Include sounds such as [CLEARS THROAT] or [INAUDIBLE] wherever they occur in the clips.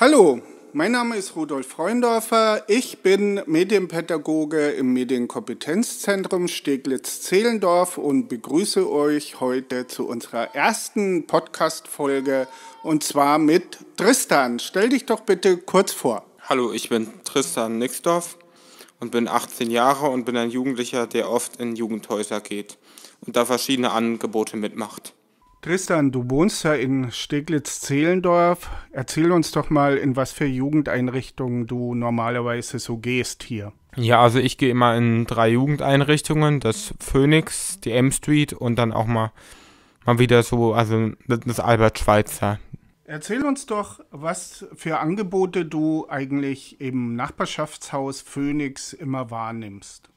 Hallo, mein Name ist Rudolf Freundorfer. Ich bin Medienpädagoge im Medienkompetenzzentrum Steglitz-Zehlendorf und begrüße euch heute zu unserer ersten Podcast-Folge und zwar mit Tristan. Stell dich doch bitte kurz vor. Hallo, ich bin Tristan Nixdorf und bin 18 Jahre und bin ein Jugendlicher, der oft in Jugendhäuser geht und da verschiedene Angebote mitmacht. Tristan, du wohnst ja in Steglitz-Zehlendorf. Erzähl uns doch mal, in was für Jugendeinrichtungen du normalerweise so gehst hier. Ja, also ich gehe immer in drei Jugendeinrichtungen, das Phoenix, die M Street und dann auch mal, mal wieder so, also das Albert Schweitzer. Erzähl uns doch, was für Angebote du eigentlich im Nachbarschaftshaus Phoenix immer wahrnimmst.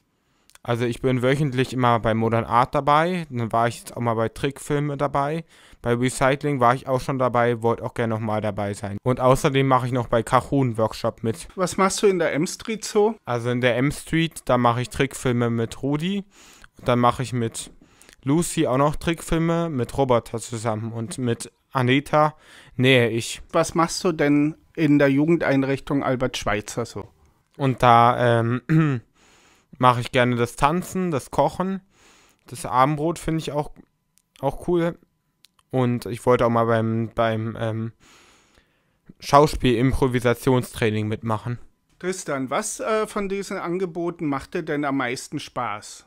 Also ich bin wöchentlich immer bei Modern Art dabei, dann war ich jetzt auch mal bei Trickfilme dabei. Bei Recycling war ich auch schon dabei, wollte auch gerne nochmal dabei sein. Und außerdem mache ich noch bei Kahun Workshop mit. Was machst du in der M Street so? Also in der M Street, da mache ich Trickfilme mit Rudi. Und dann mache ich mit Lucy auch noch Trickfilme mit Roboter zusammen und mit Aneta nähe ich. Was machst du denn in der Jugendeinrichtung Albert Schweitzer so? Und da ähm, [CLEARS THROAT] mache ich gerne das Tanzen, das Kochen. Das Abendbrot finde ich auch, auch cool. Und ich wollte auch mal beim, beim ähm, Schauspiel-Improvisationstraining mitmachen. Tristan, was äh, von diesen Angeboten macht dir denn am meisten Spaß?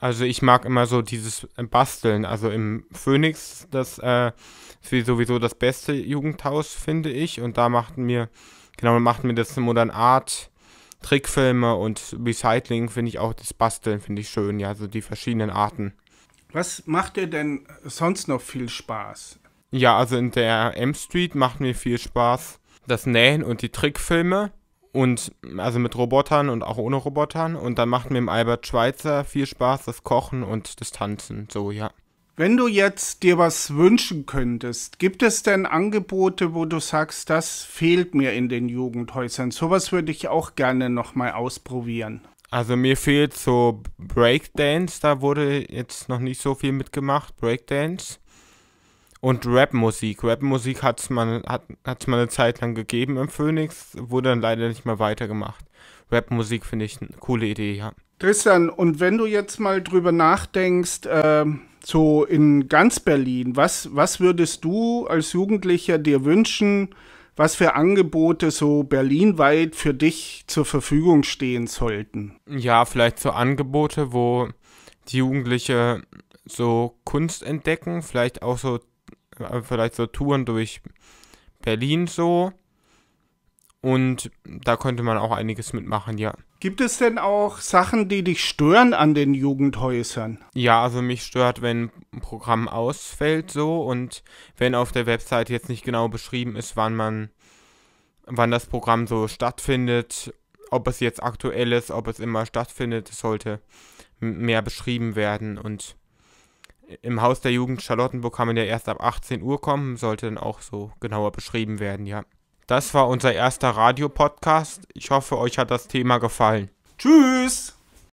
Also ich mag immer so dieses äh, Basteln. Also im Phoenix, das äh, ist sowieso das beste Jugendhaus, finde ich. Und da machten mir, genau, machten mir das Modern Art Trickfilme und Recycling finde ich auch das Basteln finde ich schön, ja, so die verschiedenen Arten. Was macht dir denn sonst noch viel Spaß? Ja, also in der M Street macht mir viel Spaß das Nähen und die Trickfilme und also mit Robotern und auch ohne Robotern und dann macht mir im Albert Schweitzer viel Spaß das Kochen und das Tanzen, so ja. Wenn du jetzt dir was wünschen könntest, gibt es denn Angebote, wo du sagst, das fehlt mir in den Jugendhäusern? Sowas würde ich auch gerne nochmal ausprobieren. Also mir fehlt so Breakdance, da wurde jetzt noch nicht so viel mitgemacht, Breakdance. Und Rapmusik. Rapmusik hat es hat, hat's mal eine Zeit lang gegeben im Phoenix, wurde dann leider nicht mehr weitergemacht. Rapmusik finde ich eine coole Idee, ja. Tristan, und wenn du jetzt mal drüber nachdenkst, ähm so in ganz Berlin, was, was würdest du als Jugendlicher dir wünschen, was für Angebote so berlinweit für dich zur Verfügung stehen sollten? Ja, vielleicht so Angebote, wo die Jugendliche so Kunst entdecken, vielleicht auch so, äh, vielleicht so Touren durch Berlin so und da könnte man auch einiges mitmachen, ja. Gibt es denn auch Sachen, die dich stören an den Jugendhäusern? Ja, also mich stört, wenn ein Programm ausfällt so und wenn auf der Website jetzt nicht genau beschrieben ist, wann man, wann das Programm so stattfindet, ob es jetzt aktuell ist, ob es immer stattfindet, sollte mehr beschrieben werden und im Haus der Jugend Charlottenburg kann man ja erst ab 18 Uhr kommen, sollte dann auch so genauer beschrieben werden, ja. Das war unser erster Radiopodcast. Ich hoffe, euch hat das Thema gefallen. Tschüss!